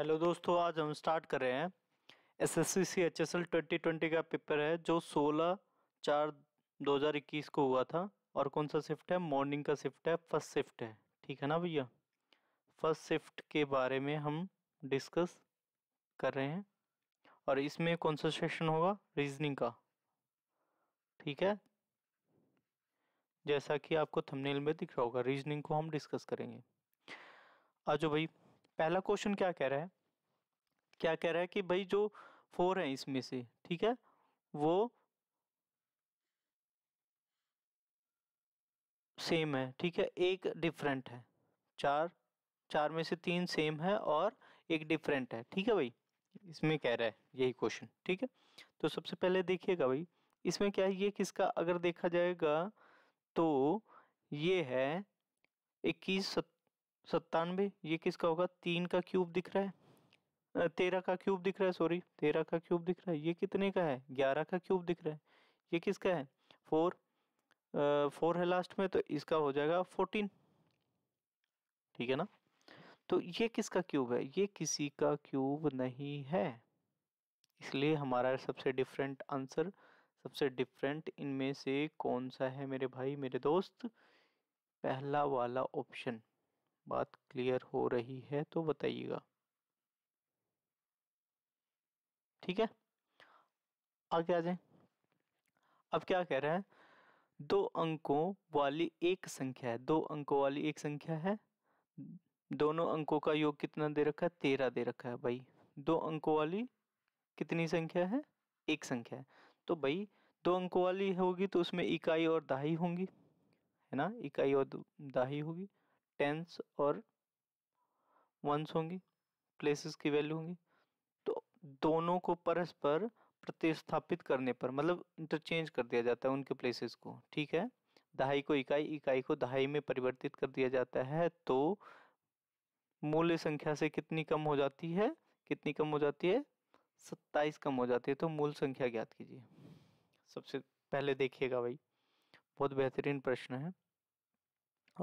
Hello दोस्तों आज हम स्टार्ट कर रहे हैं S S C C H S L twenty twenty का पेपर है जो सोलह चार दो हज़ार इक्कीस को हुआ था और कौन सा शिफ्ट है मॉर्निंग का शिफ्ट है फर्स्ट शिफ्ट है ठीक है ना भैया फर्स्ट शिफ्ट के बारे में हम डिस्कस कर रहे हैं और इसमें कौन सा सेशन होगा रीजनिंग का ठीक है जैसा कि आपको थंबनेल में दिख रहा होगा रीजनिंग को हम डिस्कस करेंगे आज भाई पहला क्वेश्चन क्या कह रहा है क्या कह रहा है कि भाई जो फोर है इसमें से ठीक है वो सेम है ठीक है एक डिफरेंट है चार चार में से तीन सेम है और एक डिफरेंट है ठीक है भाई इसमें कह रहा है यही क्वेश्चन ठीक है तो सबसे पहले देखिएगा भाई इसमें क्या है ये किसका अगर देखा जाएगा तो ये है इक्कीस सत्तानवे ये किसका होगा तीन का क्यूब दिख रहा है तेरह का क्यूब दिख रहा है सॉरी तेरह का क्यूब दिख रहा है ये कितने का है ग्यारह का क्यूब दिख रहा है ये किसका है फोर फोर है लास्ट में तो इसका हो जाएगा फोर्टीन ठीक है ना तो ये किसका क्यूब है ये किसी का क्यूब नहीं है इसलिए हमारा सबसे डिफरेंट आंसर सबसे डिफरेंट इनमें से कौन सा है मेरे भाई मेरे दोस्त पहला वाला ऑप्शन बात क्लियर हो रही है तो बताइएगा ठीक है आगे आ जाए अब क्या कह रहा है दो अंकों वाली एक संख्या है दो अंकों वाली एक संख्या है दोनों अंकों का योग कितना दे रखा है तेरह दे रखा है भाई दो अंकों वाली कितनी संख्या है एक संख्या है तो भाई दो अंकों वाली होगी तो उसमें इकाई और दाही होंगी है ना इकाई और दाही होगी टेंस और वंस होंगी प्लेसेस की वैल्यू होंगी दोनों को परस्पर प्रतिस्थापित करने पर मतलब इंटरचेंज कर दिया जाता है उनके प्लेसेस को ठीक है दहाई को इकाई इकाई को दहाई में परिवर्तित कर दिया जाता है तो मूल्य संख्या से कितनी कम हो जाती है कितनी कम हो जाती है सत्ताईस कम हो जाती है तो मूल संख्या ज्ञात कीजिए सबसे पहले देखिएगा भाई बहुत बेहतरीन प्रश्न है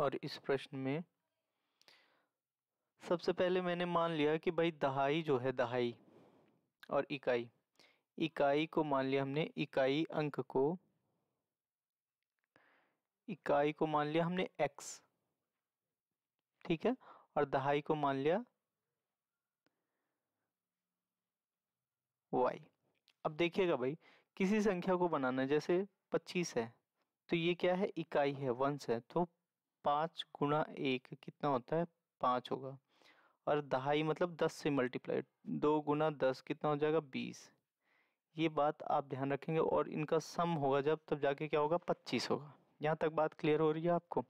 और इस प्रश्न में सबसे पहले मैंने मान लिया कि भाई दहाई जो है दहाई और इकाई इकाई को मान लिया हमने इकाई अंक को इकाई को मान लिया हमने एक्स ठीक है और दहाई को मान लिया वाई अब देखिएगा भाई किसी संख्या को बनाना जैसे पच्चीस है तो ये क्या है इकाई है वंश है तो पांच गुणा एक कितना होता है पांच होगा और दहाई मतलब दस से मल्टीप्लाई दो गुना दस कितना हो जाएगा बीस ये बात आप ध्यान रखेंगे और इनका सम होगा जब तब जाके क्या होगा पच्चीस होगा यहाँ तक बात क्लियर हो रही है आपको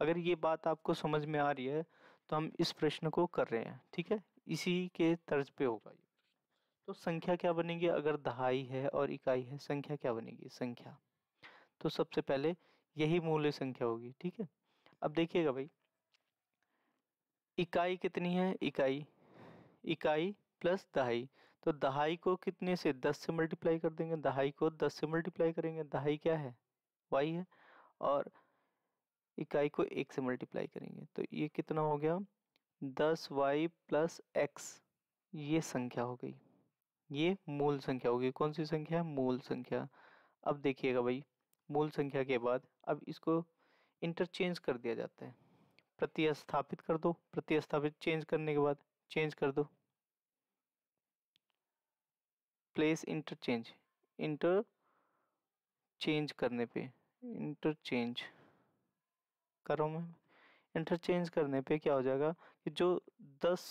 अगर ये बात आपको समझ में आ रही है तो हम इस प्रश्न को कर रहे हैं ठीक है इसी के तर्ज पे होगा ये तो संख्या क्या बनेगी अगर दहाई है और इकाई है संख्या क्या बनेगी संख्या तो सबसे पहले यही मूल्य संख्या होगी ठीक है अब देखिएगा भाई इकाई कितनी है इकाई इकाई प्लस दहाई तो दहाई को कितने से दस से मल्टीप्लाई कर देंगे दहाई को दस से मल्टीप्लाई करेंगे दहाई क्या है वाई है और इकाई को एक से मल्टीप्लाई करेंगे तो ये कितना हो गया दस वाई प्लस एक्स ये संख्या हो गई ये मूल संख्या हो गई कौन सी संख्या है मूल संख्या अब देखिएगा भाई मूल संख्या के बाद अब इसको इंटरचेंज कर दिया जाता है प्रतिस्थापित कर दो प्रतिस्थापित चेंज करने के बाद चेंज कर दो प्लेस इंटरचेंज इंटर चेंज करने पे इंटरचेंज करो मैं इंटरचेंज करने पे क्या हो जाएगा कि जो दस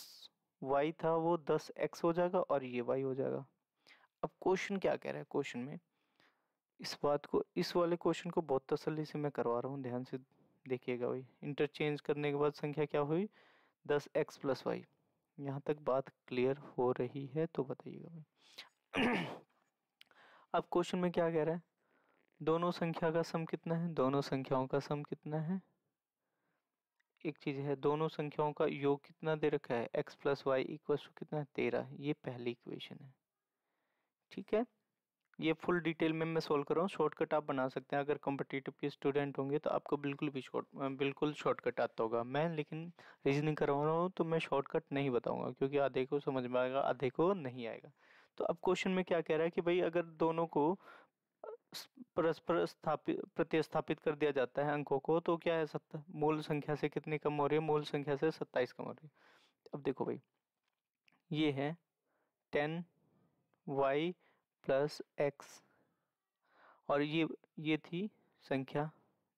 वाई था वो दस एक्स हो जाएगा और ये वाई हो जाएगा अब क्वेश्चन क्या कह रहा है क्वेश्चन में इस बात को इस वाले क्वेश्चन को बहुत तसल्ली से मैं करवा रहा हूँ ध्यान से देखिएगा भाई इंटरचेंज करने के बाद संख्या क्या हुई दस एक्स प्लस वाई यहाँ तक बात क्लियर हो रही है तो बताइएगा भाई अब क्वेश्चन में क्या कह रहा है दोनों संख्या का सम कितना है दोनों संख्याओं का सम कितना है एक चीज़ है दोनों संख्याओं का योग कितना दे रखा है X plus Y equal to कितना है तेरह ये पहली इक्वेशन है ठीक है ये फुल डिटेल में मैं सोल्व कर रहा हूँ शॉर्टकट आप बना सकते हैं अगर कॉम्पिटेटिव के स्टूडेंट होंगे तो आपको बिल्कुल भी शॉर्ट बिल्कुल शॉर्टकट आता होगा मैं लेकिन रीजनिंग करवा रहा हूँ तो मैं शॉर्टकट नहीं बताऊँगा क्योंकि आधे को समझ में आएगा आधे को नहीं आएगा तो अब क्वेश्चन में क्या कह रहा है कि भाई अगर दोनों को परस्पर स्थापित प्रतिस्थापित कर दिया जाता है अंकों को तो क्या है सत्ता मूल संख्या से कितनी कम हो रही है मूल संख्या से सत्ताईस कम हो रही है अब देखो भाई ये है टेन वाई प्लस एक्स और ये ये थी संख्या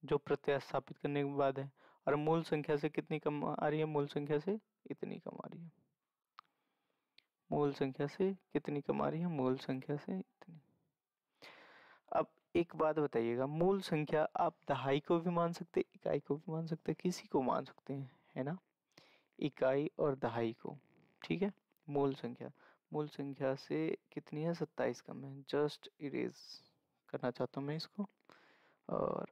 जो प्रत्यास्थापित करने के बाद है और मूल संख्या से कितनी कम आ रही है मूल संख्या से इतनी कम आ रही है मूल संख्या से कितनी कम आ रही है मूल संख्या से इतनी अब एक बात बताइएगा मूल संख्या आप दहाई को भी मान सकते इकाई को भी मान सकते किसी को मान सकते हैं है ना इकाई और दहाई को ठीक है मूल संख्या मूल संख्या से कितनी है सत्ताईस कम है जस्ट इरेज करना चाहता हूँ मैं इसको और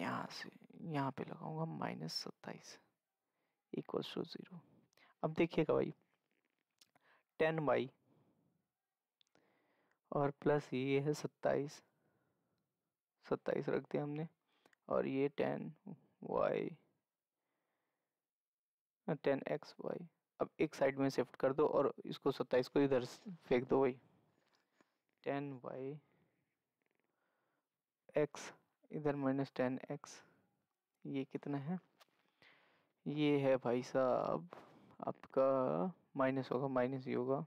यहाँ से यहाँ पे लगाऊंगा माइनस सत्ताईस इक्वल टू ज़ीरो अब देखिएगा भाई टेन वाई और प्लस ये है सत्ताईस सत्ताईस रख दिया हमने और ये ten Y ten X Y अब एक साइड में शिफ्ट कर दो और इसको सत्ताईस को इधर फेंक दो वही टेन वाई एक्स इधर माइनस टेन एक्स ये कितना है ये है भाई साहब आपका माइनस होगा माइनस ही होगा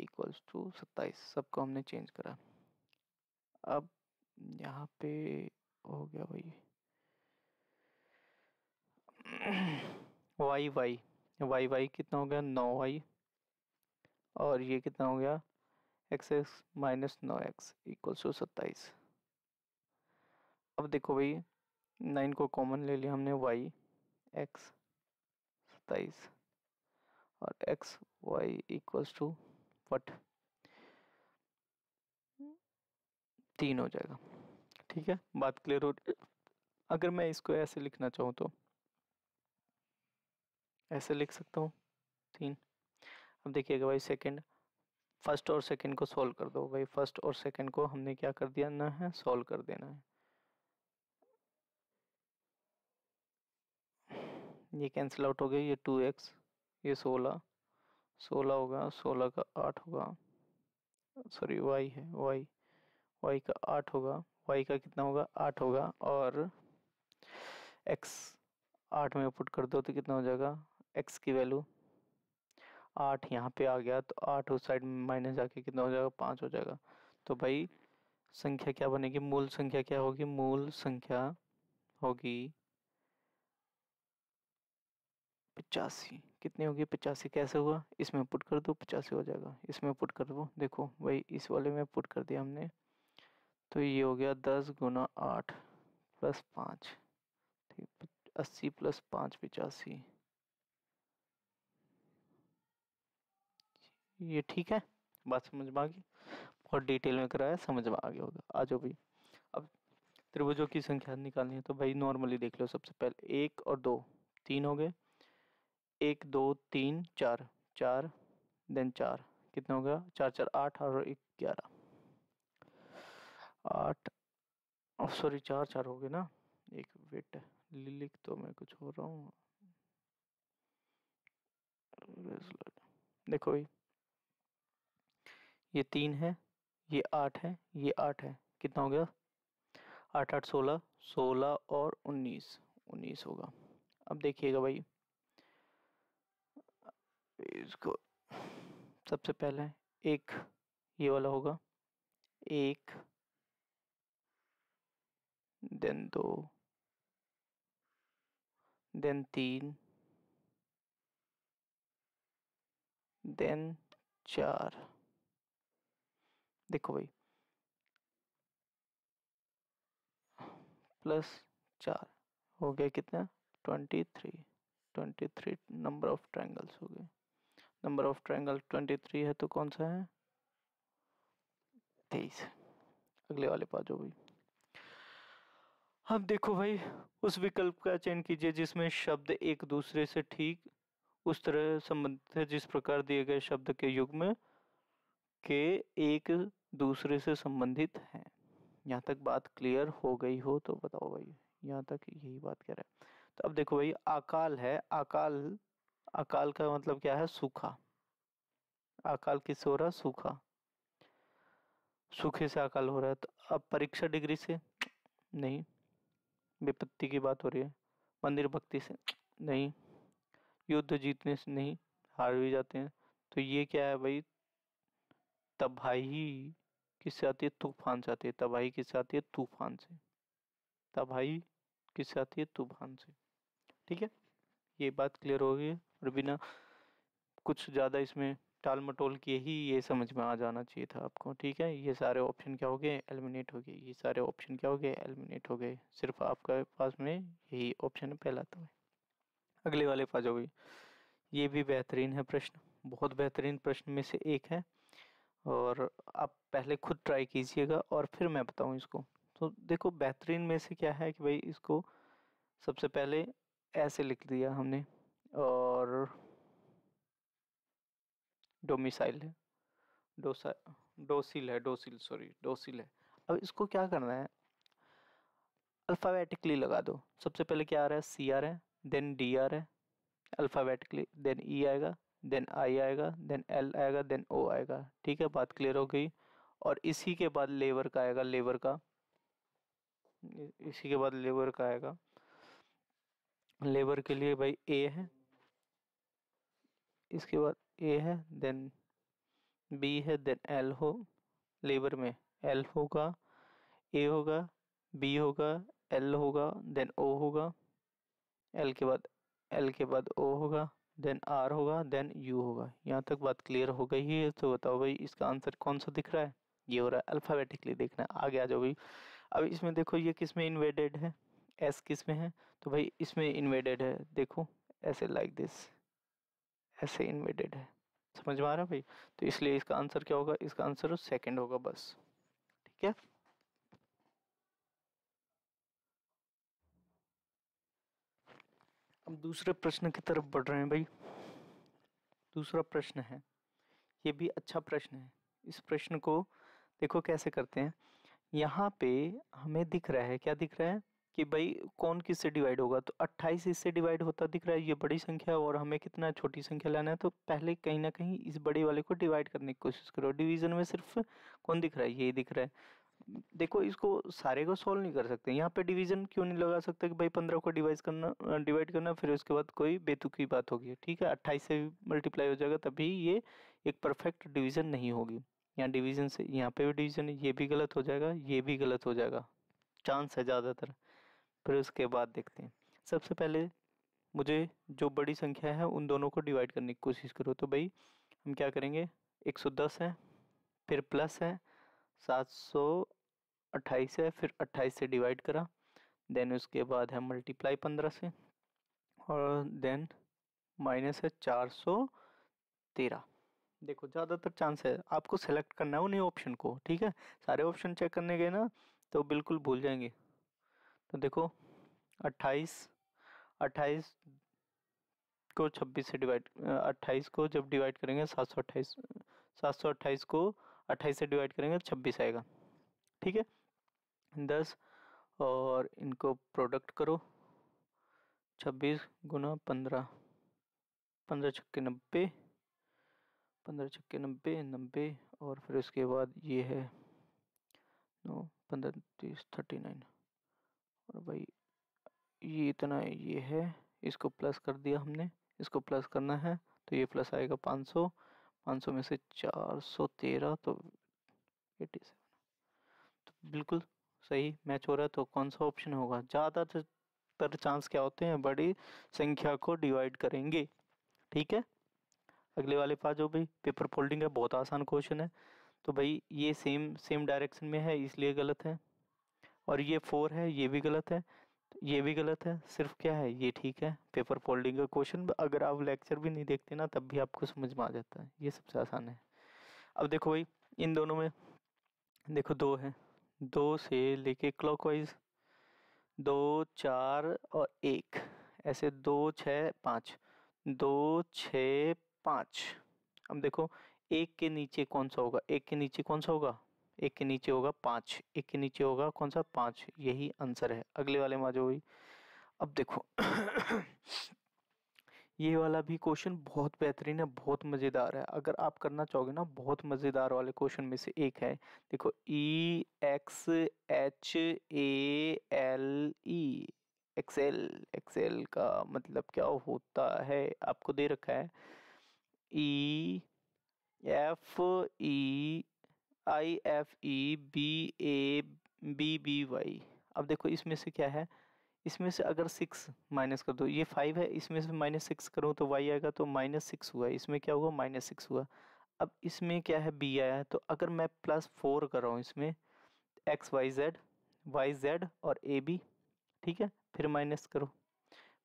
इक्वल्स टू सत्ताईस सबको हमने चेंज करा अब यहाँ पे हो गया भाई वाई वाई वाई वाई कितना हो गया नौ वाई और ये कितना हो गया एक्स एक्स माइनस नौ एक्स इक्वल टू सत्ताईस अब देखो भाई नाइन को कॉमन ले लिया हमने वाई एक्स सत्ताईस और X Y equals to what तीन हो जाएगा ठीक है बात क्लियर हो रही अगर मैं इसको ऐसे लिखना चाहूँ तो ऐसे लिख सकता हूँ तीन अब देखिएगा भाई सेकंड फर्स्ट और सेकंड को सॉल्व कर दो भाई फर्स्ट और सेकंड को हमने क्या कर दिया ना है सॉल्व कर देना है ये कैंसिल आउट हो गया ये टू एक्स ये सोलह सोलह होगा सोलह का आठ होगा सॉरी वाई है वाई वाई का आठ होगा वाई का कितना होगा आठ होगा और एक्स आठ में पुट कर दो तो कितना हो जाएगा एक्स की वैल्यू आठ यहाँ पे आ गया तो आठ उस साइड में माइनस जाके कितना हो जाएगा पाँच हो जाएगा तो भाई संख्या क्या बनेगी मूल संख्या क्या होगी मूल संख्या होगी पचासी कितनी होगी पचासी कैसे हुआ इसमें पुट कर दो पचासी हो जाएगा इसमें पुट कर दो देखो भाई इस वाले में पुट कर दिया हमने तो ये हो गया दस गुना आठ प्लस पाँच ठीक अस्सी प्लस पाँच पचासी ये ठीक है बात समझ में आ गई बहुत डिटेल में कराया समझ में आ गया होगा आ जाओ भाई अब त्रिभुजों की संख्या निकालनी है तो भाई नॉर्मली देख लो सबसे पहले एक और दो तीन हो गए एक दो तीन चार चार देन चार कितना हो गया चार चार आठ और एक ग्यारह आठ सॉरी चार चार हो गए ना एक वेट लिख तो मैं कुछ हो रहा हूँ देखो भाई ये तीन है ये आठ है ये आठ है कितना हो गया आठ आठ सोलह सोलह और उन्नीस उन्नीस होगा अब देखिएगा भाई इसको सबसे पहले एक ये वाला होगा एक देन दो देन तीन देन चार देखो भाई प्लस चार हो गया कितना twenty three twenty three number of triangles हो गए number of triangle twenty three है तो कौन सा है तेईस अगले वाले पास जो भाई अब देखो भाई उस विकल्प का चयन कीजिए जिसमें शब्द एक दूसरे से ठीक उस तरह संबंधित है जिस प्रकार दिए गए शब्द के युग में के एक दूसरे से संबंधित हैं यहाँ तक बात क्लियर हो गई हो तो बताओ भाई यहाँ तक यही बात कह रहे हैं तो अब देखो भाई अकाल है अकाल अकाल का मतलब क्या है सूखा अकाल किससे हो रहा है सूखा सूखे से अकाल हो रहा है तो अब परीक्षा डिग्री से नहीं विपत्ति की बात हो रही है मंदिर भक्ति से नहीं युद्ध जीतने से नहीं हार भी जाते हैं तो ये क्या है भाई तबाही किससे आती है तूफान से आती है तबाही किससे आती है तूफान से तबाही किससे आती है तूफान से ठीक है ये बात क्लियर हो गई और बिना कुछ ज़्यादा इसमें टाल मटोल किए ही ये समझ में आ जाना चाहिए था आपको ठीक है ये सारे ऑप्शन क्या हो गए एलिमिनेट हो गए ये सारे ऑप्शन क्या हो गए एलिमिनेट हो गए सिर्फ आपके पास में यही ऑप्शन पहला था तो। अगले वाले पास हो गए ये भी बेहतरीन है प्रश्न बहुत बेहतरीन प्रश्न में से एक है और आप पहले खुद ट्राई कीजिएगा और फिर मैं बताऊँ इसको तो देखो बेहतरीन में से क्या है कि भाई इसको सबसे पहले ऐसे लिख दिया हमने और डोमिसाइल है डोसा डोसिल है डोसिल सॉरी डोसिल है अब इसको क्या करना है अल्फ़ाबेटिकली लगा दो सबसे पहले क्या आ रहा है सी आर है देन डी आर है अल्फ़ाबेटिकली देन ई आएगा देन आई आएगा देन एल आएगा देन ओ आएगा ठीक है बात क्लियर हो गई और इसी के बाद लेबर का आएगा लेबर का इसी के बाद लेबर का आएगा लेबर के लिए भाई ए है इसके बाद ए है देन बी है देन एल हो लेबर में एल होगा ए होगा बी होगा एल होगा देन ओ होगा एल के बाद एल के बाद ओ होगा देन आर होगा देन यू होगा यहाँ तक बात क्लियर हो गई है तो बताओ भाई इसका आंसर कौन सा दिख रहा है ये हो रहा है अल्फ़ाबेटिकली देखना है आगे आ जाओ भाई अब इसमें देखो ये किस में इन्वेडेड है एस किस में है तो भाई इसमें इन्वेडेड है देखो ऐसे लाइक दिस ऐसे इन्वेडेड है समझ में आ रहा भाई तो इसलिए इसका आंसर क्या होगा इसका आंसर सेकेंड होगा बस ठीक है दूसरे प्रश्न की तरफ बढ़ रहे हैं भाई दूसरा प्रश्न है ये भी अच्छा प्रश्न है इस प्रश्न को देखो कैसे करते हैं यहाँ पे हमें दिख रहा है क्या दिख रहा है कि भाई कौन किससे डिवाइड होगा तो 28 इससे डिवाइड होता दिख रहा है ये बड़ी संख्या और हमें कितना छोटी संख्या लाना है तो पहले कहीं ना कहीं इस बड़े वाले को डिवाइड करने की कोशिश करो डिवीज़न में सिर्फ कौन दिख रहा है ये दिख रहा है देखो इसको सारे को सॉल्व नहीं कर सकते यहाँ पे डिवीजन क्यों नहीं लगा सकते कि भाई पंद्रह को डिवाइज करना डिवाइड करना फिर उसके बाद कोई बेतुकी बात होगी ठीक है अट्ठाईस से मल्टीप्लाई हो जाएगा तभी ये एक परफेक्ट डिवीजन नहीं होगी यहाँ डिवीजन से यहाँ पे भी डिवीजन ये भी गलत हो जाएगा ये भी गलत हो जाएगा चांस है ज़्यादातर फिर उसके बाद देखते हैं सबसे पहले मुझे जो बड़ी संख्या है उन दोनों को डिवाइड करने की कोशिश करो तो भाई हम क्या करेंगे दस है फिर प्लस है सात सौ अट्ठाईस है फिर अट्ठाईस से डिवाइड करा देन उसके बाद है मल्टीप्लाई पंद्रह से और देन माइनस है चार सौ तेरह देखो ज़्यादातर चांस है आपको सेलेक्ट करना है उन्हीं ऑप्शन को ठीक है सारे ऑप्शन चेक करने गए ना तो बिल्कुल भूल जाएंगे तो देखो अट्ठाईस अट्ठाईस को छब्बीस से डिवाइड अट्ठाईस को जब डिवाइड करेंगे सात सौ अट्ठाईस सात सौ अट्ठाईस को अट्ठाईस से डिवाइड करेंगे तो छब्बीस आएगा ठीक है दस और इनको प्रोडक्ट करो छब्बीस गुना पंद्रह पंद्रह छक्के नब्बे पंद्रह छक्के नब्बे नब्बे और फिर उसके बाद ये है नौ पंद्रह तीस थर्टी नाइन और भाई ये इतना ये है इसको प्लस कर दिया हमने इसको प्लस करना है तो ये प्लस आएगा पाँच सौ पाँच सौ में से चार सौ तेरह तो एटी सेवन तो बिल्कुल सही मैच हो रहा है तो कौन सा ऑप्शन होगा ज़्यादातर चांस क्या होते हैं बड़ी संख्या को डिवाइड करेंगे ठीक है अगले वाले पास जो भाई पेपर फोल्डिंग है बहुत आसान क्वेश्चन है तो भाई ये सेम सेम डायरेक्शन में है इसलिए गलत है और ये फोर है ये भी गलत है ये भी गलत है सिर्फ क्या है ये ठीक है पेपर फोल्डिंग का क्वेश्चन अगर आप लेक्चर भी नहीं देखते ना तब भी आपको समझ में आ जाता है ये सबसे आसान है अब देखो भाई इन दोनों में देखो दो है दो से लेके क्लॉकवाइज दो चार और एक ऐसे दो छ पाँच दो छ पाँच अब देखो एक के नीचे कौन सा होगा एक के नीचे कौन सा होगा एक के नीचे होगा पाँच एक के नीचे होगा कौन सा पाँच यही आंसर है अगले वाले में आ जाओ अब देखो ये वाला भी क्वेश्चन बहुत बेहतरीन है बहुत मज़ेदार है अगर आप करना चाहोगे ना बहुत मज़ेदार वाले क्वेश्चन में से एक है देखो E X H A L E excel excel का मतलब क्या होता है आपको दे रखा है E F E I F E B A B B Y अब देखो इसमें से क्या है इसमें से अगर सिक्स माइनस कर दो ये फाइव है इसमें से माइनस सिक्स करूँ तो वाई आएगा तो माइनस सिक्स हुआ इसमें क्या हुआ माइनस सिक्स हुआ अब इसमें क्या है बी आया है तो अगर मैं प्लस फोर कर रहा हूँ इसमें X Y Z Y Z और ए बी ठीक है फिर माइनस करो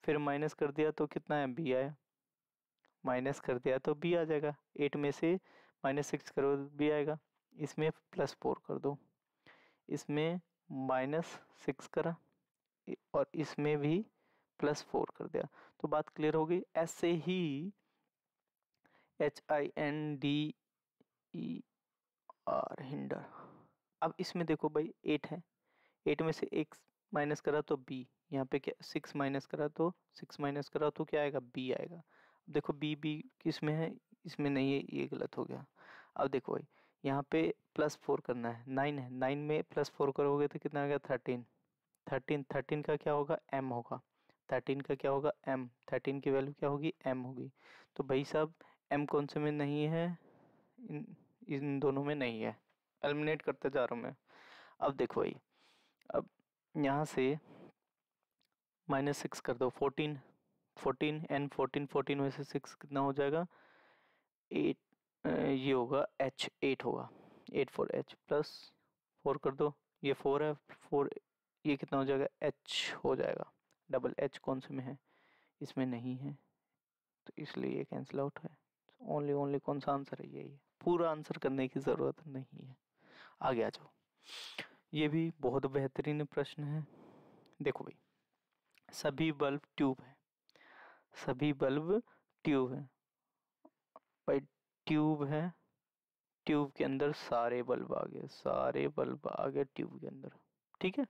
फिर माइनस कर दिया तो कितना है बी आया माइनस कर दिया तो बी आ जाएगा एट में से माइनस सिक्स करो बी आएगा इसमें प्लस फोर कर दो इसमें माइनस सिक्स करा और इसमें भी प्लस फोर कर दिया तो बात क्लियर हो गई ऐसे ही H I N D E R hinder अब इसमें देखो भाई एट है एट में से एक माइनस करा तो बी यहाँ पे क्या सिक्स माइनस करा तो सिक्स माइनस करा तो क्या आएगा बी आएगा अब देखो बी बी किस में है इसमें नहीं है ये गलत हो गया अब देखो भाई यहाँ पे प्लस फोर करना है नाइन है नाइन में प्लस फोर करोगे तो कितना आ गया थर्टीन थर्टीन थर्टीन का क्या होगा एम होगा थर्टीन का क्या होगा एम थर्टीन की वैल्यू क्या होगी एम होगी तो भाई साहब एम कौन से में नहीं है इन इन दोनों में नहीं है एलिमिनेट करते जा रहा हूँ मैं अब देखो भाई अब यहाँ से माइनस सिक्स कर दो fourteen fourteen N fourteen fourteen में से सिक्स कितना हो जाएगा एट ये होगा एच एट होगा eight four H plus four कर दो ये फोर है फोर ये कितना हो जाएगा एच हो जाएगा डबल एच कौन से में है इसमें नहीं है तो इसलिए ये कैंसिल आउट है ओनली ओनली कौन सा आंसर है यही पूरा आंसर करने की ज़रूरत नहीं है आगे आ जाओ ये भी बहुत बेहतरीन प्रश्न है देखो भाई सभी बल्ब ट्यूब है सभी बल्ब ट्यूब है भाई ट्यूब है ट्यूब के अंदर सारे बल्ब आ गए सारे बल्ब आ गए ट्यूब के अंदर ठीक है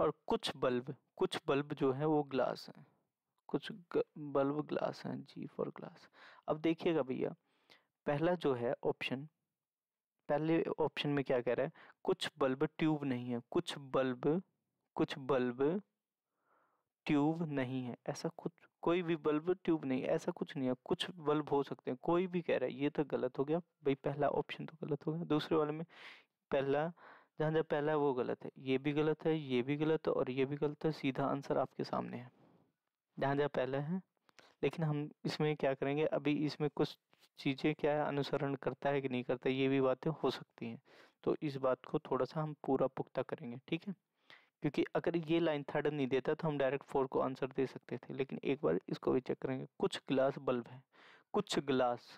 और कुछ बल्ब कुछ बल्ब जो है वो ग्लास हैं कुछ बल्ब ग्लास हैं जी फॉर ग्लास अब देखिएगा भैया पहला जो है ऑप्शन पहले ऑप्शन में क्या कह रहा है कुछ बल्ब ट्यूब नहीं है कुछ बल्ब कुछ बल्ब ट्यूब नहीं है ऐसा कुछ कोई भी बल्ब ट्यूब नहीं ऐसा कुछ नहीं है कुछ बल्ब हो सकते हैं कोई भी कह रहा है ये तो गलत हो गया भाई पहला ऑप्शन तो गलत हो गया दूसरे वाले में पहला जहाँ जहाँ पहला है वो गलत है ये भी गलत है ये भी गलत है और ये भी गलत है सीधा आंसर आपके सामने है जहाँ जहाँ पहला है लेकिन हम इसमें क्या करेंगे अभी इसमें कुछ चीज़ें क्या है अनुसरण करता है कि नहीं करता ये भी बातें हो सकती हैं तो इस बात को थोड़ा सा हम पूरा पुख्ता करेंगे ठीक है क्योंकि अगर ये लाइन थर्ड नहीं देता तो हम डायरेक्ट फोर को आंसर दे सकते थे लेकिन एक बार इसको भी चेक करेंगे कुछ ग्लास बल्ब है कुछ ग्लास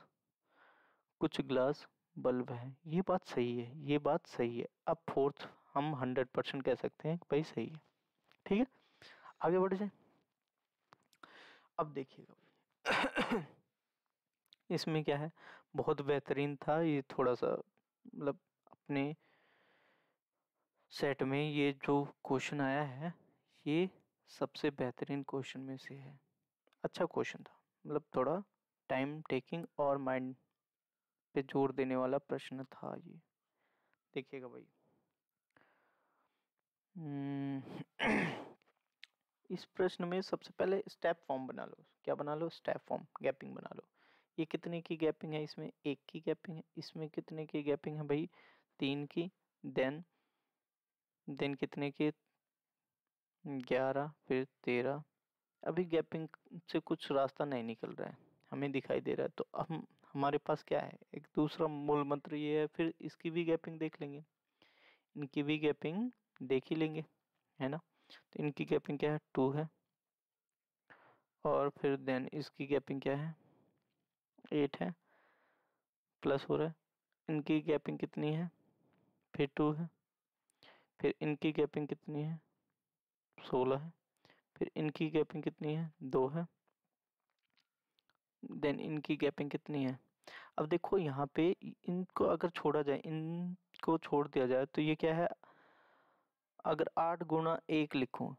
कुछ ग्लास बल्ब है ये बात सही है ये बात सही है अब फोर्थ हम हंड्रेड परसेंट कह सकते हैं भाई सही है ठीक है आगे बढ़ जाए अब देखिएगा इसमें क्या है बहुत बेहतरीन था ये थोड़ा सा मतलब अपने सेट में ये जो क्वेश्चन आया है ये सबसे बेहतरीन क्वेश्चन में से है अच्छा क्वेश्चन था मतलब थोड़ा टाइम टेकिंग और माइंड पे जोर देने वाला प्रश्न था ये देखिएगा भाई हम्म, इस प्रश्न में सबसे पहले स्टेप फॉर्म बना लो क्या बना लो स्टेप फॉर्म गैपिंग बना लो ये कितने की गैपिंग है इसमें एक की गैपिंग है इसमें कितने की गैपिंग है भाई तीन की देन देन कितने की ग्यारह फिर तेरह अभी गैपिंग से कुछ रास्ता नहीं निकल रहा है हमें दिखाई दे रहा है तो हम हमारे पास क्या है एक दूसरा मूल मंत्र ये है फिर इसकी भी गैपिंग देख लेंगे इनकी भी गैपिंग देख ही लेंगे है ना तो इनकी गैपिंग क्या है टू है और फिर देन इसकी गैपिंग क्या है एट है प्लस हो रहा है इनकी गैपिंग कितनी है फिर टू है फिर इनकी गैपिंग कितनी है सोलह है फिर इनकी गैपिंग कितनी है दो है देन इनकी गैपिंग कितनी है अब देखो यहाँ पे इनको अगर छोड़ा जाए इनको छोड़ दिया जाए तो ये क्या है अगर आठ गुणा एक लिखूँ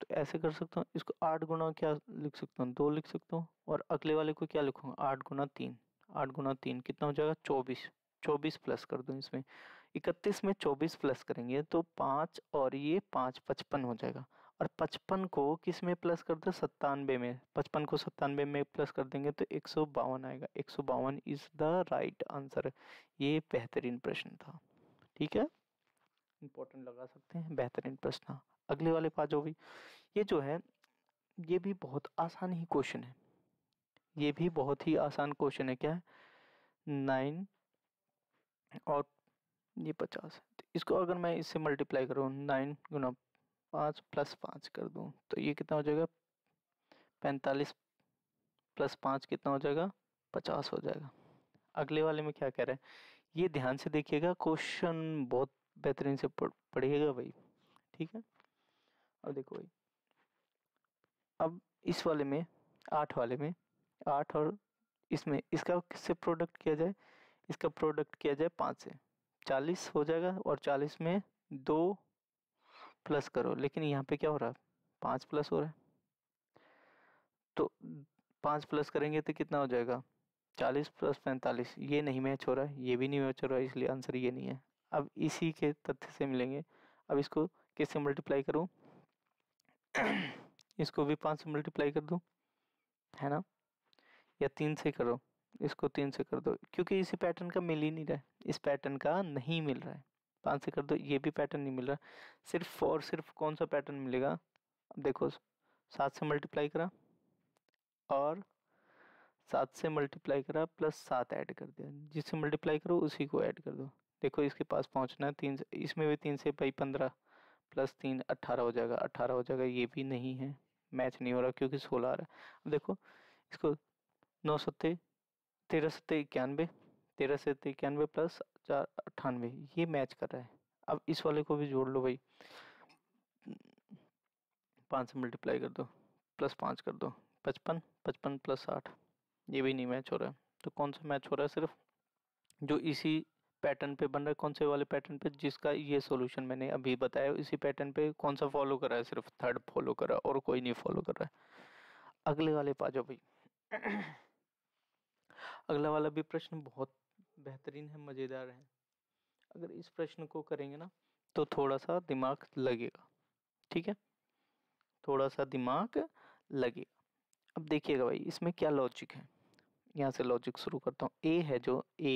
तो ऐसे कर सकता हूँ इसको आठ गुणा क्या लिख सकता हूँ दो लिख सकता हूँ और अगले वाले को क्या लिखूँगा आठ गुना तीन आठ गुना तीन कितना हो जाएगा चौबीस चौबीस प्लस कर दूँ इसमें इकतीस में चौबीस प्लस करेंगे तो पाँच और ये पाँच पचपन हो जाएगा और पचपन को किस में प्लस कर दो सत्तानवे में पचपन को सत्तानवे में प्लस कर देंगे तो एक सौ बावन आएगा एक सौ बावन इज द राइट आंसर ये बेहतरीन प्रश्न था ठीक है इंपॉर्टेंट लगा सकते हैं बेहतरीन प्रश्न अगले वाले पास जो भी ये जो है ये भी बहुत आसान ही क्वेश्चन है ये भी बहुत ही आसान क्वेश्चन है क्या है नाइन और ये पचास है इसको अगर मैं इससे मल्टीप्लाई करूँ नाइन गुना पाँच प्लस पाँच कर दूँ तो ये कितना हो जाएगा पैंतालीस प्लस पाँच कितना हो जाएगा पचास हो जाएगा अगले वाले में क्या कह रहे हैं ये ध्यान से देखिएगा क्वेश्चन बहुत बेहतरीन से पढ़िएगा भाई ठीक है अब देखो भाई अब इस वाले में आठ वाले में आठ और इसमें इसका किससे प्रोडक्ट किया जाए इसका प्रोडक्ट किया जाए पाँच से चालीस हो जाएगा और चालीस में दो प्लस करो लेकिन यहाँ पे क्या हो रहा है पाँच प्लस हो रहा है तो पाँच प्लस करेंगे तो कितना हो जाएगा चालीस प्लस पैंतालीस ये नहीं मैच हो रहा है ये भी नहीं मैच हो रहा है इसलिए आंसर ये नहीं है अब इसी के तथ्य से मिलेंगे अब इसको किससे मल्टीप्लाई करूँ इसको भी पाँच से मल्टीप्लाई कर दूँ है ना या तीन से करो इसको तीन से कर दो क्योंकि इसी पैटर्न का मिल ही नहीं रहा है इस पैटर्न का नहीं मिल रहा है पाँच तो से कर दो ये भी पैटर्न नहीं मिल रहा सिर्फ और सिर्फ कौन सा पैटर्न मिलेगा अब देखो सात से मल्टीप्लाई करा और सात से मल्टीप्लाई करा प्लस सात ऐड कर दिया जिससे मल्टीप्लाई करो उसी को ऐड कर दो देखो इसके पास पहुंचना है तीन इसमें भी तीन से भाई पंद्रह प्लस तीन अट्ठारह हो जाएगा अट्ठारह हो जाएगा ये भी नहीं है मैच नहीं हो रहा क्योंकि सोलह आ रहा है अब देखो इसको नौ सत्ते तेरह सत्ते इक्यानवे तेरह से इक्यानवे प्लस चार अट्ठानवे ये मैच कर रहा है अब इस वाले को भी जोड़ लो भाई पाँच से मल्टीप्लाई कर दो प्लस पाँच कर दो पचपन पचपन प्लस आठ ये भी नहीं मैच हो रहा है तो कौन सा मैच हो रहा है सिर्फ जो इसी पैटर्न पे बन रहा है कौन से वाले पैटर्न पे जिसका ये सॉल्यूशन मैंने अभी बताया इसी पैटर्न पे कौन सा फॉलो कर रहा है सिर्फ थर्ड फॉलो कर रहा है और कोई नहीं फॉलो कर रहा है अगले वाले पा जाओ भाई अगला वाला भी प्रश्न बहुत बेहतरीन है मज़ेदार है अगर इस प्रश्न को करेंगे ना तो थोड़ा सा दिमाग लगेगा ठीक है थोड़ा सा दिमाग लगेगा अब देखिएगा भाई इसमें क्या लॉजिक है यहाँ से लॉजिक शुरू करता हूँ ए है जो ए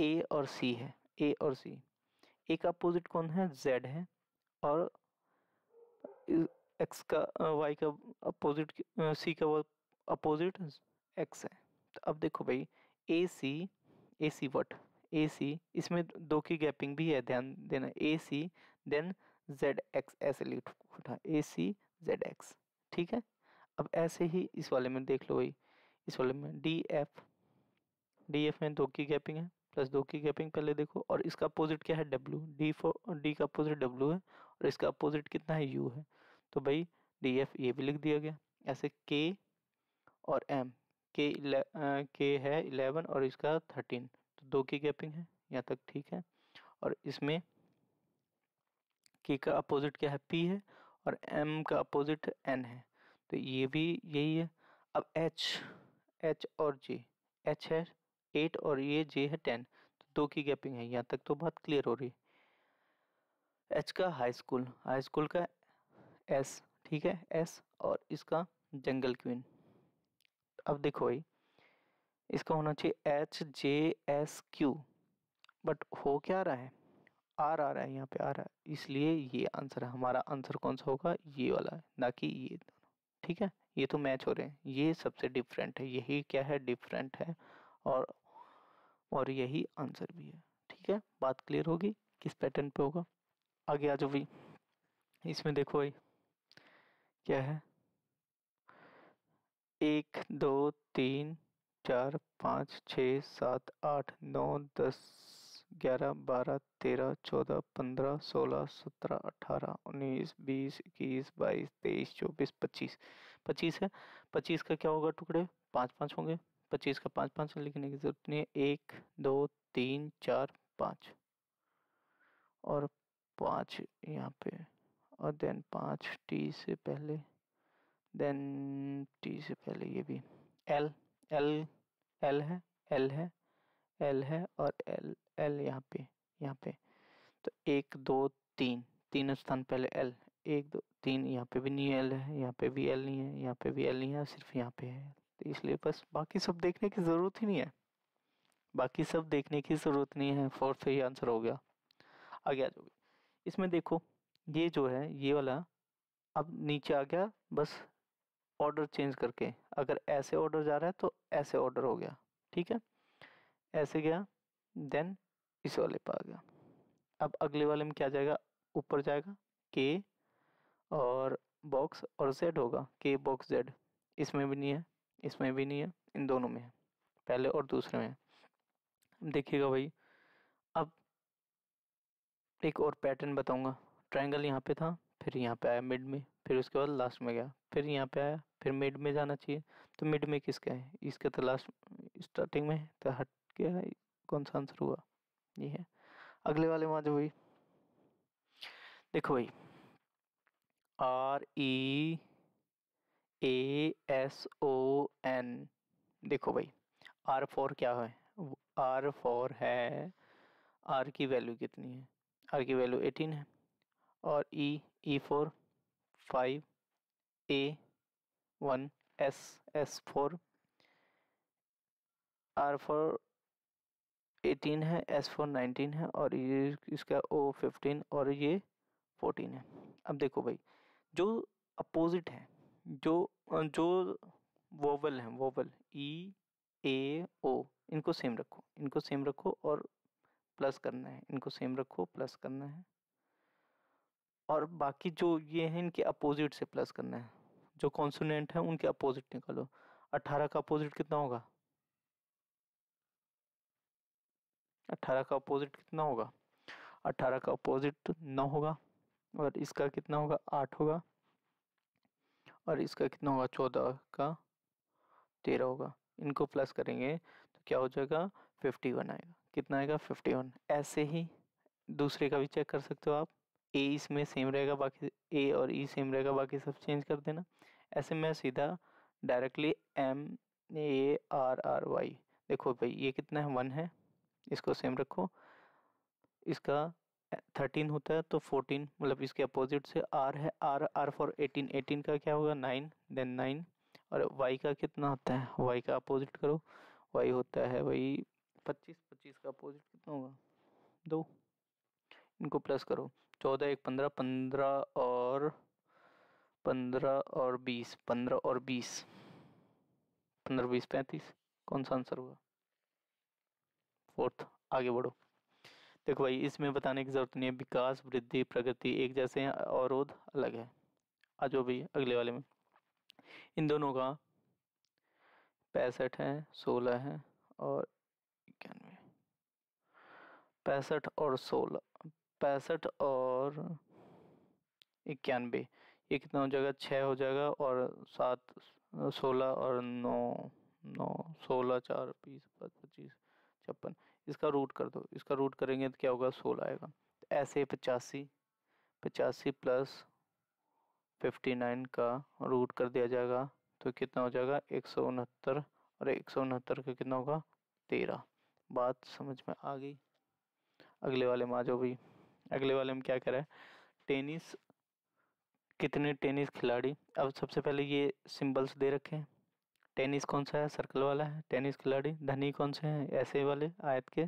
ए और सी है ए और सी ए का अपोजिट कौन है जेड है और एक्स का वाई का अपोजिट सी का अपोजिट एक्स है तो अब देखो भाई ए सी ए सी वट ए सी इसमें दो की गैपिंग भी है ध्यान देना A C then Z X ऐसे लिखा ए सी जेड एक्स ठीक है अब ऐसे ही इस वाले में देख लो भाई इस वाले में डी एफ डी एफ में दो की गैपिंग है प्लस दो की गैपिंग पहले देखो और इसका अपोजिट क्या है डब्ल्यू डी फोर डी का अपोजिट डब्ल्यू है और इसका अपोजिट कितना है यू है तो भाई डी एफ ये भी लिख दिया गया ऐसे के और एम के के है इलेवन और इसका थर्टीन तो दो की गैपिंग है यहाँ तक ठीक है और इसमें के का अपोजिट क्या है पी है और एम का अपोजिट एन है तो ये भी यही है अब एच एच और जे एच है एट और ये जे है टेन तो दो की गैपिंग है यहाँ तक तो बात क्लियर हो रही है एच का हाई स्कूल हाई स्कूल का एस ठीक है एस और इसका जंगल क्वीन अब देखो भाई इसका होना चाहिए H J S Q but हो क्या रहा है आर आ रहा है यहाँ पे आ रहा है इसलिए ये आंसर है हमारा आंसर कौन सा होगा ये वाला है ना कि ये दोनों ठीक है ये तो मैच हो रहे हैं ये सबसे डिफरेंट है यही क्या है डिफरेंट है और और यही आंसर भी है ठीक है बात क्लियर होगी किस पैटर्न पे होगा आगे आ जाओ भाई इसमें देखो भाई क्या है एक दो तीन चार पाँच छ सात आठ नौ दस ग्यारह बारह तेरह चौदह पंद्रह सोलह सत्रह अठारह उन्नीस बीस इक्कीस बाईस तेईस चौबीस पच्चीस पच्चीस है पच्चीस का क्या होगा टुकड़े पाँच पाँच होंगे पच्चीस का पाँच पाँच लिखने की जरूरत नहीं है एक दो तीन चार पाँच और पाँच यहाँ पे और देन पाँच टी से पहले देन टी से पहले ये भी एल एल एल है एल है एल है और एल एल यहाँ पे यहाँ पे तो एक दो तीन तीन स्थान पहले एल एक दो तीन यहाँ पे भी नहीं एल है यहाँ पे भी एल नहीं है यहाँ पे भी एल नहीं है सिर्फ यहाँ पे है तो इसलिए बस बाकी सब देखने की ज़रूरत ही नहीं है बाकी सब देखने की ज़रूरत नहीं है फोर्थ ही आंसर हो गया आगे आ जाओगे इसमें देखो ये जो है ये वाला अब नीचे आ गया बस ऑर्डर चेंज करके अगर ऐसे ऑर्डर जा रहा है तो ऐसे ऑर्डर हो गया ठीक है ऐसे गया देन इस वाले पर आ गया अब अगले वाले में क्या जाएगा ऊपर जाएगा के और बॉक्स और जेड होगा के बॉक्स जेड इसमें भी नहीं है इसमें भी नहीं है इन दोनों में है पहले और दूसरे में देखिएगा भाई अब एक और पैटर्न बताऊंगा ट्रायंगल यहाँ पे था फिर यहाँ पे आया मिड में फिर उसके बाद लास्ट में गया फिर यहाँ पे आया फिर मिड में जाना चाहिए तो मिड में किसका है इसका तो लास्ट स्टार्टिंग में है तो हट गया कौन सा आंसर हुआ ये है अगले वाले में जो भाई देखो भाई R E A S O N देखो भाई आर फोर क्या है आर फोर है आर की वैल्यू कितनी है आर की वैल्यू एटीन है और E E four five A one S S four R four eighteen है एस फोर नाइनटीन है और ये इसका ओ फिफ्टीन और ये फोर्टीन है अब देखो भाई जो अपोजिट है जो जो वोवल हैं वोवल ई ए ओ इनको सेम रखो इनको सेम रखो और प्लस करना है इनको सेम रखो प्लस करना है और बाकी जो ये हैं इनके अपोजिट से प्लस करना है जो कॉन्सोनेंट है उनके अपोजिट निकालो अट्ठारह का अपोजिट कितना होगा अट्ठारह का अपोजिट कितना होगा अट्ठारह का अपोजिट नौ होगा और इसका कितना होगा आठ होगा और इसका कितना होगा चौदह का तेरह होगा इनको प्लस करेंगे तो क्या हो जाएगा फिफ्टी वन आएगा कितना आएगा फिफ्टी वन ऐसे ही दूसरे का भी चेक कर सकते हो आप ए इसमें सेम रहेगा बाकी ए और ई e सेम रहेगा बाकी सब चेंज कर देना ऐसे मैं सीधा directly M A R R Y देखो भाई ये कितना है वन है इसको सेम रखो इसका थर्टीन होता है तो फोर्टीन मतलब इसके अपोजिट से आर है R R four eighteen eighteen का क्या होगा नाइन देन नाइन और वाई का कितना होता है वाई का अपोजिट करो वाई होता है वही पच्चीस पच्चीस का अपोजिट कितना होगा दो इनको प्लस करो चौदह एक पंद्रह पंद्रह और पंद्रह और बीस पंद्रह और बीस पंद्रह बीस पैंतीस कौन सा आंसर हुआ फोर्थ आगे बढ़ो देखो भाई इसमें बताने की ज़रूरत नहीं है विकास वृद्धि प्रगति एक जैसे हैं अवरोध अलग है आज वो भी अगले वाले में इन दोनों का पैंसठ है सोलह है और इक्यानवे पैंसठ और सोलह पैंसठ और इक्यानबे ये कितना हो जाएगा छः हो जाएगा और सात सोलह और नौ नौ सोलह चार बीस पच्चीस छप्पन इसका रूट कर दो इसका रूट करेंगे तो क्या होगा सोलह आएगा तो ऐसे पचासी पचासी प्लस फिफ्टी नाइन का रूट कर दिया जाएगा तो कितना हो जाएगा एक सौ उनहत्तर और एक सौ उनहत्तर का कितना होगा तेरह बात समझ में आ गई अगले वाले में आ जाओ भाई अगले वाले में क्या करा है टेनिस कितने टेनिस खिलाड़ी अब सबसे पहले ये सिंबल्स दे रखे हैं टेनिस कौन सा है सर्कल वाला है टेनिस खिलाड़ी धनी कौन से हैं ऐसे वाले आयत के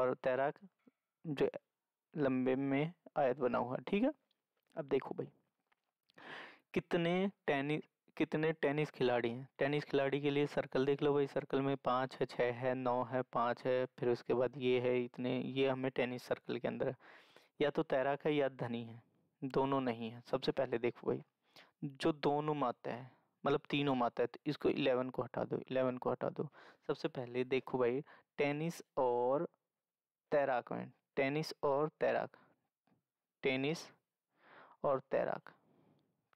और तैराक जो लंबे में आयत बना हुआ ठीक है अब देखो भाई कितने टेनिस कितने टेनिस खिलाड़ी हैं टेनिस खिलाड़ी के लिए सर्कल देख लो भाई सर्कल में पाँच है छः है नौ है पाँच है फिर उसके बाद ये है इतने ये हमें टेनिस सर्कल के अंदर है या तो तैराक है या धनी है दोनों नहीं है सबसे पहले देखो भाई जो दोनों माता है मतलब तीनों माता है तो इसको इलेवन को हटा दो इलेवन को हटा दो सबसे पहले देखो भाई टेनिस और तैराक में टेनिस और तैराक टेनिस और तैराक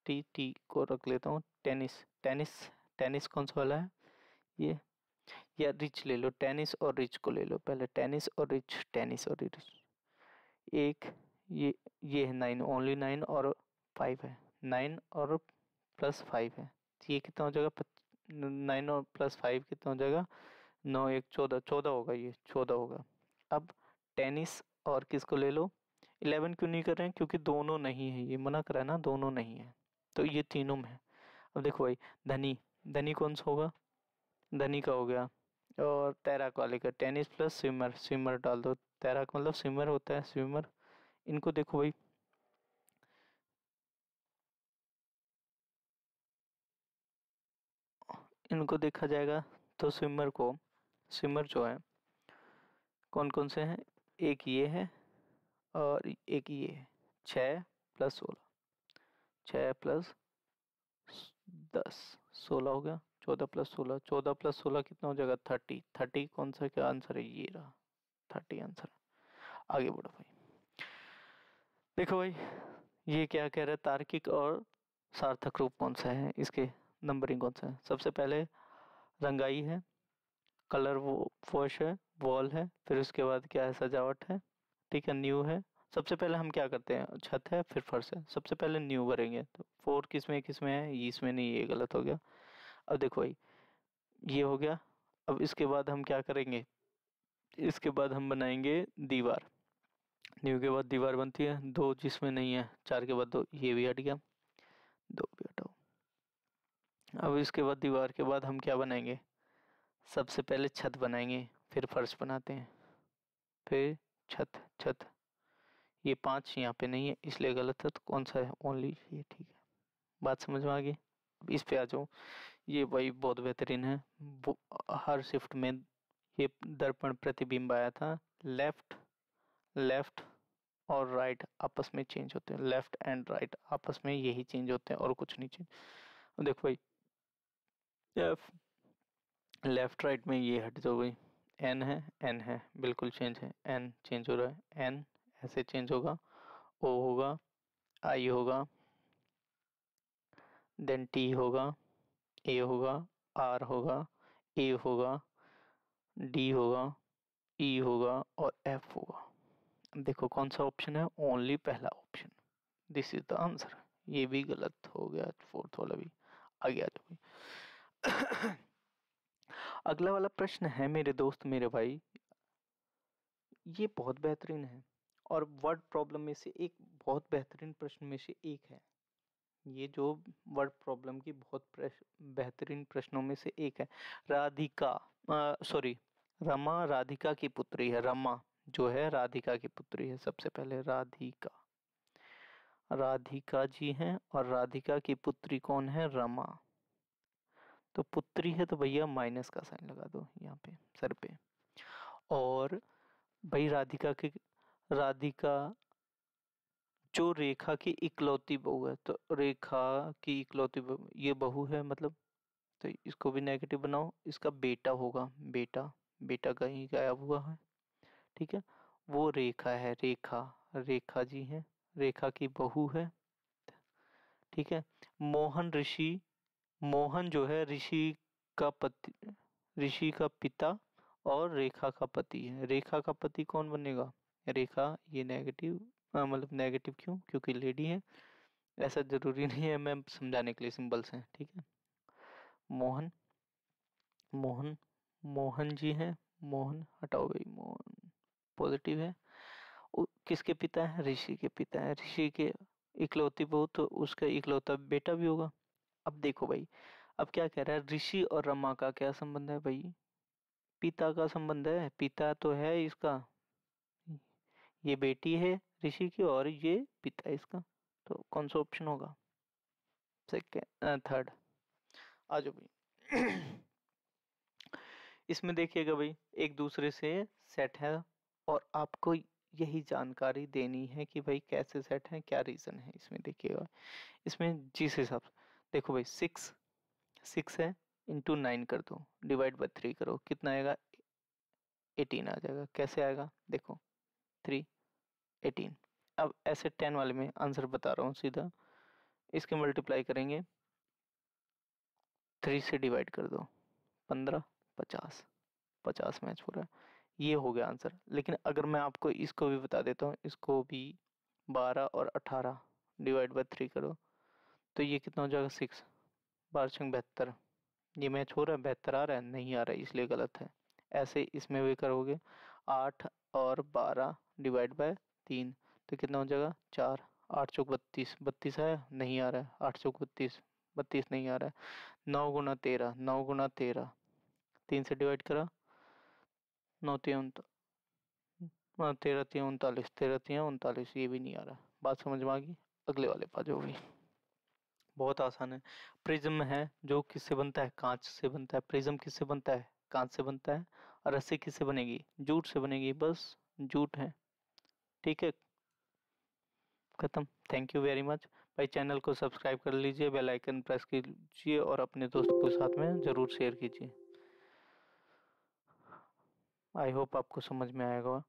टी टी को रख लेता हूँ टेनिस टेनिस टेनिस कौन सा वाला है ये या रिच ले लो टेनिस और रिच को ले लो पहले टेनिस और रिच टेनिस और रिच एक ये ये है नाइन ओनली नाइन और फाइव है नाइन और प्लस फाइव है तो ये कितना हो जाएगा नाइन और प्लस फाइव कितना हो जाएगा नौ एक चौदह चौदह होगा ये चौदह होगा अब टेनिस और किसको ले लो इलेवन क्यों नहीं कर रहे हैं क्योंकि दोनों नहीं है ये मना करा है ना दोनों नहीं है तो ये तीनों में है अब देखो भाई धनी धनी कौन सा होगा धनी का हो गया और तैराक वाले का टेनिस प्लस स्विमर स्विमर डाल दो तैराक मतलब स्विमर होता है स्विमर इनको देखो भाई इनको देखा जाएगा तो स्विमर को स्विमर जो है कौन कौन से हैं एक ये है और एक ये है छ प्लस सोलह छ प्लस दस सोलह हो गया चौदह प्लस सोलह चौदह प्लस सोलह कितना हो जाएगा थर्टी थर्टी कौन सा क्या आंसर है ये रहा थर्टी आंसर आगे बढ़ो भाई देखो भाई ये क्या कह रहे तार्किक और सार्थक रूप कौन सा है इसके नंबरिंग कौन सा है सबसे पहले रंगाई है कलर वो फोश है वॉल है फिर उसके बाद क्या है सजावट है ठीक है न्यू है सबसे पहले हम क्या करते हैं छत है फिर फर्श है सबसे पहले न्यू करेंगे तो फोर किस में किस में है इसमें नहीं ये गलत हो गया अब देखो भाई ये हो गया अब इसके बाद हम क्या करेंगे इसके बाद हम बनाएंगे दीवार न्यू के बाद दीवार बनती है दो जिसमें नहीं है चार के बाद दो ये भी हट गया दो भी हटाओ अब इसके बाद दीवार के बाद हम क्या बनाएंगे सबसे पहले छत बनाएंगे फिर फर्श बनाते हैं फिर छत छत ये पांच यहाँ पे नहीं है इसलिए गलत है तो कौन सा है ओनली ये ठीक है बात समझ में आ गई इस पे आ जाओ ये भाई बहुत बेहतरीन है हर शिफ्ट में ये दर्पण प्रतिबिंब आया था लेफ्ट लेफ्ट और राइट right आपस में चेंज होते हैं लेफ्ट एंड राइट आपस में यही चेंज होते हैं और कुछ नहीं चेंज देखो भाई लेफ्ट राइट में ये हट जाओ भाई एन है एन है बिल्कुल चेंज है एन चेंज हो रहा है एन ऐसे चेंज होगा ओ होगा आई होगा देन टी होगा ए होगा आर होगा ए होगा डी होगा ई e होगा और एफ होगा देखो कौन सा ऑप्शन है ओनली पहला option this is the answer ये भी गलत हो गया फोर्थ वाला भी आ गया जो तो भी अगला वाला प्रश्न है मेरे दोस्त मेरे भाई ये बहुत बेहतरीन है और वर्ड प्रॉब्लम में से एक बहुत बेहतरीन प्रश्न में से एक है ये जो वर्ड प्रॉब्लम की बहुत बेहतरीन प्रश्नों में से एक है राधिका सॉरी रमा राधिका की पुत्री है रमा जो है राधिका की पुत्री है सबसे पहले राधिका राधिका जी हैं और राधिका की पुत्री कौन है रमा तो पुत्री है तो भैया माइनस का साइन लगा दो यहाँ पे सर पे और भाई राधिका की राधिका जो रेखा की इकलौती बहू है तो रेखा की इकलौती बहू ये बहू है मतलब तो इसको भी नेगेटिव बनाओ इसका बेटा होगा बेटा बेटा कहीं गायब हुआ है ठीक है वो रेखा है रेखा रेखा जी है रेखा की बहू है ठीक है मोहन ऋषि मोहन जो है ऋषि का पति ऋषि का पिता और रेखा का पति है रेखा का पति कौन बनेगा रेखा ये नेगेटिव मतलब नेगेटिव क्यों क्योंकि लेडी है ऐसा ज़रूरी नहीं है मैं समझाने के लिए सिंबल्स हैं ठीक है मोहन मोहन मोहन जी हैं मोहन हटाओ भाई मोहन पॉजिटिव है किसके पिता है ऋषि के पिता है ऋषि के इकलौती बहू तो उसका इकलौता बेटा भी होगा अब देखो भाई अब क्या कह रहा है ऋषि और रमा का क्या संबंध है भाई पिता का संबंध है पिता तो है इसका ये बेटी है ऋषि की और ये पिता इसका तो कौन सा ऑप्शन होगा सेकेंड थर्ड आ जाओ भाई इसमें देखिएगा भाई एक दूसरे से सेट है और आपको यही जानकारी देनी है कि भाई कैसे सेट है क्या रीज़न है इसमें देखिएगा इसमें जिस हिसाब देखो भाई सिक्स सिक्स है इंटू नाइन कर दो डिवाइड बाई थ्री करो कितना आएगा एटीन आ जाएगा कैसे आएगा देखो थ्री एटीन अब ऐसे टेन वाले में आंसर बता रहा हूँ सीधा इसके मल्टीप्लाई करेंगे थ्री से डिवाइड कर दो पंद्रह पचास पचास मैच हो रहा है ये हो गया आंसर लेकिन अगर मैं आपको इसको भी बता देता हूँ इसको भी बारह और अठारह डिवाइड बाई थ्री करो तो ये कितना हो जाएगा सिक्स बारह छंग बहत्तर ये मैच हो रहा है बेहतर आ रहा है नहीं आ रहा है इसलिए गलत है ऐसे इसमें भी करोगे आठ और बारह डिवाइड बाय तीन तो कितना हो जाएगा चार आठ चौक बत्तीस बत्तीस आया नहीं आ रहा है आठ चौक बत्तीस बत्तीस नहीं आ रहा है नौ गुना तेरह नौ गुना तेरह तीन से डिवाइड करा नौ तीन हाँ, तेरह तीन उनतालीस तेरह तीन उनतालीस ये भी नहीं आ रहा बात समझ में आ गई अगले वाले पास जो भी बहुत आसान है प्रिज्म है जो किससे बनता है कांच से बनता है प्रिज्म किससे बनता है कांच से बनता है और रस्सी किससे बनेगी जूट से बनेगी बस जूट है ठीक है खत्म थैंक यू वेरी मच भाई चैनल को सब्सक्राइब कर लीजिए बेल आइकन प्रेस कीजिए और अपने दोस्तों के साथ में ज़रूर शेयर कीजिए आई होप आपको समझ में आएगा